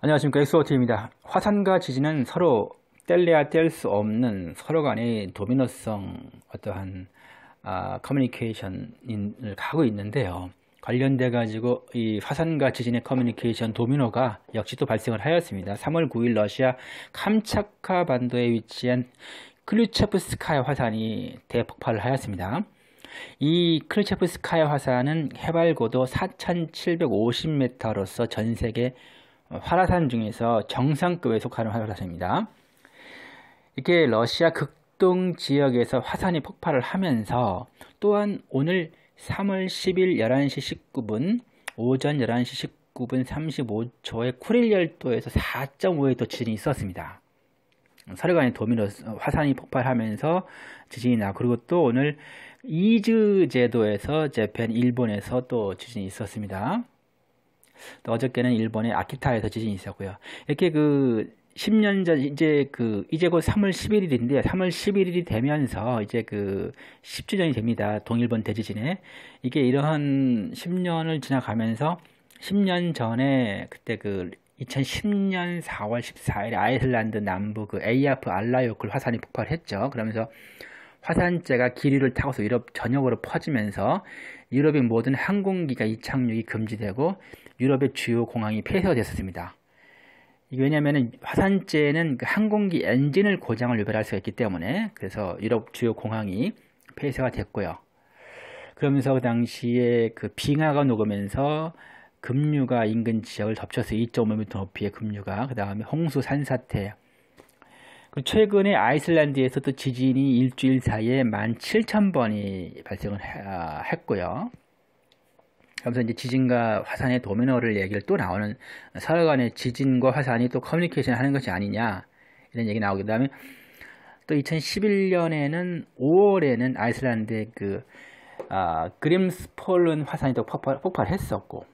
안녕하십니까 엑스워트입니다. 화산과 지진은 서로 뗄래야 뗄 수 없는 서로 간의 도미노성 어떠한 아, 커뮤니케이션을 가고 있는데요. 관련돼 가지고 이 화산과 지진의 커뮤니케이션 도미노가 역시 또 발생을 하였습니다. 3월 9일 러시아 캄차카 반도에 위치한 클루체프스카야 화산이 대폭발을 하였습니다. 이 클루체프스카야 화산은 해발 고도 4,750m로서 전 세계 활화산 중에서 정상급에 속하는 활화산입니다. 이게 러시아 극동 지역에서 화산이 폭발을 하면서 또한 오늘 3월 10일 11시 19분 오전 11시 19분 35초에 쿠릴 열도에서 4.5의 지진이 있었습니다. 서해안에 도미노 화산이 폭발하면서 지진이 나 그리고 또 오늘 이즈 제도에서 재팬 일본에서 또 지진이 있었습니다. 또 어저께는 일본의 아키타에서 지진이 있었고요. 이렇게 그 10년 전 이제 그 이제 곧 3월 11일인데 3월 11일이 되면서 이제 그 10주년이 됩니다. 동일본 대지진에 이게 이러한 10년을 지나가면서 10년 전에 그때 그 2010년 4월 14일에 아이슬란드 남부 그 에이아프 알라요클 화산이 폭발했죠. 그러면서 화산재가 기류를 타고서 유럽 전역으로 퍼지면서 유럽의 모든 항공기가 이착륙이 금지되고 유럽의 주요 공항이 폐쇄됐었습니다. 왜냐하면 화산재는 그 항공기 엔진을 고장을 유발할 수가 있기 때문에 그래서 유럽 주요 공항이 폐쇄가 됐고요. 그러면서 그 당시에 그 빙하가 녹으면서 금류가 인근 지역을 덮쳐서 2.5m 높이의 금류가그 다음에 홍수 산사태 최근에 아이슬란드에서 도 지진이 일주일 사이에 17,000번이 발생을 아, 했고요. 그러서 이제 지진과 화산의 도미노를 얘기를 또 나오는 서로 간에 지진과 화산이 또 커뮤니케이션 하는 것이 아니냐 이런 얘기 나오기도 하면 또 2011년에는 5월에는 아이슬란드의 그 아, 그림스폴른 화산이 또 폭발, 폭발했었고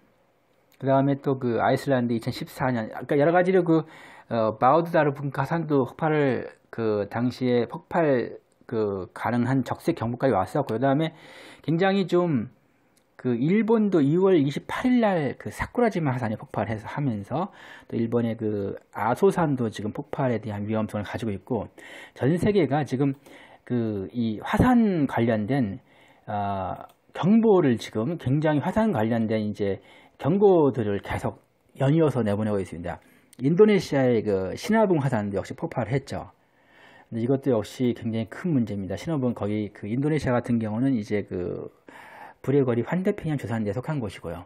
그 다음에 또 그 아이슬란드 2014년 아 그러니까 여러 가지로 그 어, 바우드다르 분가산도 그 폭발을 그 당시에 폭발 그 가능한 적색 경보까지 왔었고 그다음에 굉장히 좀 그 일본도 2월 28일 날그 사쿠라지마 화산이 폭발해서 하면서 또 일본의 그 아소산도 지금 폭발에 대한 위험성을 가지고 있고 전 세계가 지금 그 이 화산 관련된 어, 경보를 지금 굉장히 화산 관련된 이제 경고들을 계속 연이어서 내보내고 있습니다. 인도네시아의 그 신화봉 화산도 역시 폭발을 했죠. 근데 이것도 역시 굉장히 큰 문제입니다. 신화봉 거기 그 인도네시아 같은 경우는 이제 그 불의거리 환대평양 조산지에 속한 곳이고요.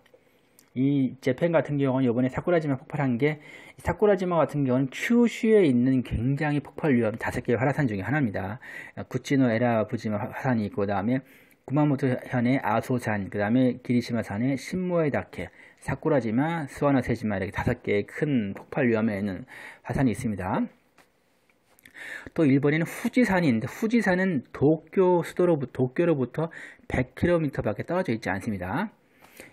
이 재팬 같은 경우는 이번에 사쿠라지마 폭발한 게 사쿠라지마 같은 경우는 큐슈에 있는 굉장히 폭발 위험 다섯 개의 활화산 중에 하나입니다. 구치노 에라부지마 화산이 있고 그다음에 구마모토현의 아소산, 그 다음에 기리시마산의 신모에다케, 사쿠라지마, 스와나세지마 이렇게 다섯 개의 큰 폭발 위험에 는 화산이 있습니다. 또 일본에는 후지산이 있는데 후지산은 도쿄 수도로부터 도쿄로부터 100km 밖에 떨어져 있지 않습니다.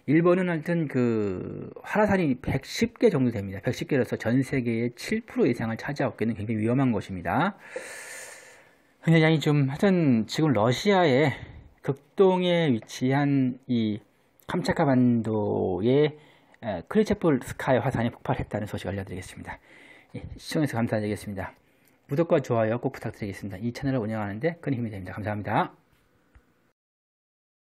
일본은 하여튼 그 화라산이 110개 정도 됩니다. 110개로서 전 세계의 7% 이상을 차지하고 있는 굉장히 위험한 것입니다. 굉장히 좀 하여튼 지금 러시아의 극동에 위치한 이 캄차카 반도의 크리체폴 스카이 화산이 폭발했다는 소식 알려드리겠습니다. 예, 시청해서 감사드리겠습니다. 구독과 좋아요 꼭 부탁드리겠습니다. 이 채널을 운영하는데 큰 힘이 됩니다. 감사합니다.